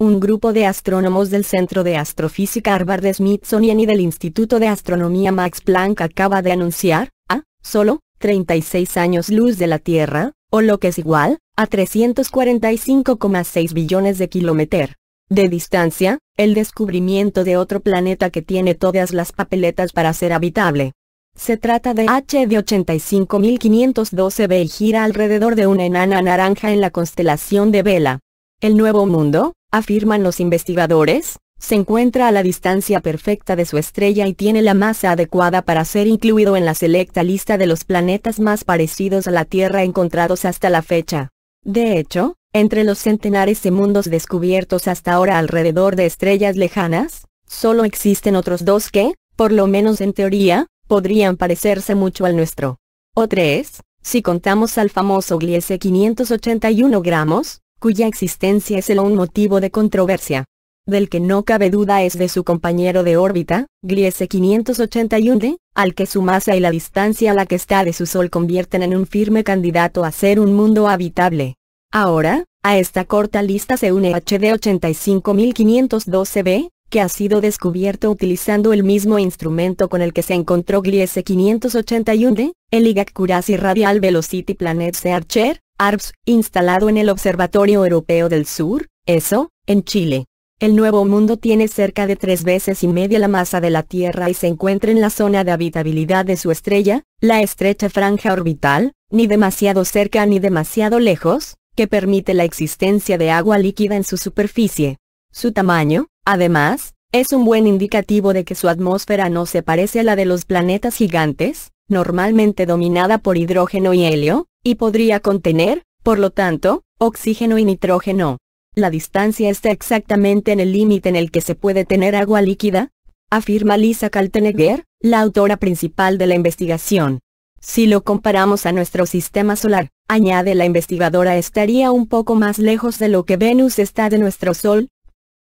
Un grupo de astrónomos del Centro de Astrofísica Harvard Smithsonian y del Instituto de Astronomía Max Planck acaba de anunciar, a, solo, 36 años luz de la Tierra, o lo que es igual, a 345,6 billones de kilómetros de distancia, el descubrimiento de otro planeta que tiene todas las papeletas para ser habitable. Se trata de H de 85512 b y gira alrededor de una enana naranja en la constelación de Vela. El nuevo mundo, afirman los investigadores, se encuentra a la distancia perfecta de su estrella y tiene la masa adecuada para ser incluido en la selecta lista de los planetas más parecidos a la Tierra encontrados hasta la fecha. De hecho, entre los centenares de mundos descubiertos hasta ahora alrededor de estrellas lejanas, solo existen otros dos que, por lo menos en teoría, podrían parecerse mucho al nuestro. O tres, si contamos al famoso Gliese 581 gramos, cuya existencia es el un motivo de controversia. Del que no cabe duda es de su compañero de órbita, Gliese 581d, al que su masa y la distancia a la que está de su Sol convierten en un firme candidato a ser un mundo habitable. Ahora, a esta corta lista se une HD 85512b, que ha sido descubierto utilizando el mismo instrumento con el que se encontró Gliese 581d, el IGAC Radial Velocity Planet Searcher, ARPS, instalado en el Observatorio Europeo del Sur, ESO, en Chile. El Nuevo Mundo tiene cerca de tres veces y media la masa de la Tierra y se encuentra en la zona de habitabilidad de su estrella, la estrecha franja orbital, ni demasiado cerca ni demasiado lejos, que permite la existencia de agua líquida en su superficie. Su tamaño, además, es un buen indicativo de que su atmósfera no se parece a la de los planetas gigantes, normalmente dominada por hidrógeno y helio, y podría contener, por lo tanto, oxígeno y nitrógeno. La distancia está exactamente en el límite en el que se puede tener agua líquida, afirma Lisa Kaltenegger, la autora principal de la investigación. Si lo comparamos a nuestro sistema solar, añade la investigadora estaría un poco más lejos de lo que Venus está de nuestro Sol,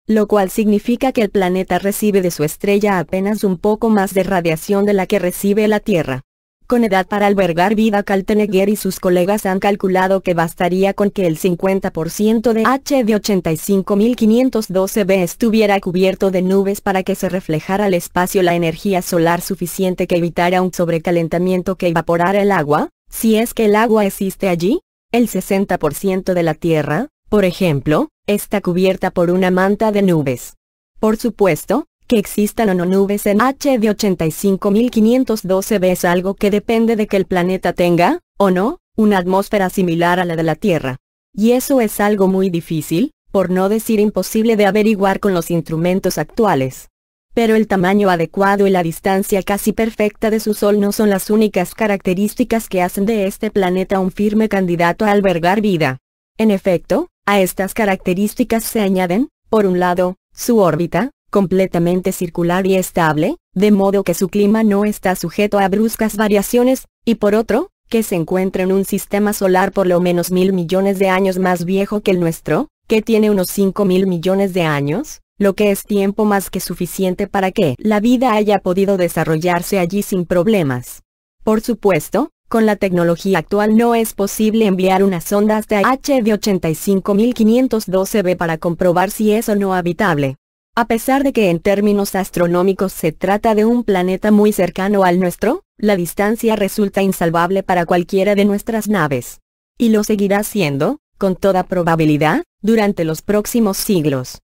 lo cual significa que el planeta recibe de su estrella apenas un poco más de radiación de la que recibe la Tierra con edad para albergar vida Kaltenegger y sus colegas han calculado que bastaría con que el 50% de H de 85.512 b estuviera cubierto de nubes para que se reflejara al espacio la energía solar suficiente que evitara un sobrecalentamiento que evaporara el agua, si es que el agua existe allí. El 60% de la Tierra, por ejemplo, está cubierta por una manta de nubes. Por supuesto, que existan o no nubes en H de 85512b es algo que depende de que el planeta tenga, o no, una atmósfera similar a la de la Tierra. Y eso es algo muy difícil, por no decir imposible de averiguar con los instrumentos actuales. Pero el tamaño adecuado y la distancia casi perfecta de su Sol no son las únicas características que hacen de este planeta un firme candidato a albergar vida. En efecto, a estas características se añaden, por un lado, su órbita, completamente circular y estable, de modo que su clima no está sujeto a bruscas variaciones, y por otro, que se encuentra en un sistema solar por lo menos mil millones de años más viejo que el nuestro, que tiene unos 5 mil millones de años, lo que es tiempo más que suficiente para que la vida haya podido desarrollarse allí sin problemas. Por supuesto, con la tecnología actual no es posible enviar una sonda hasta H de 85512 b para comprobar si es o no habitable. A pesar de que en términos astronómicos se trata de un planeta muy cercano al nuestro, la distancia resulta insalvable para cualquiera de nuestras naves. Y lo seguirá siendo, con toda probabilidad, durante los próximos siglos.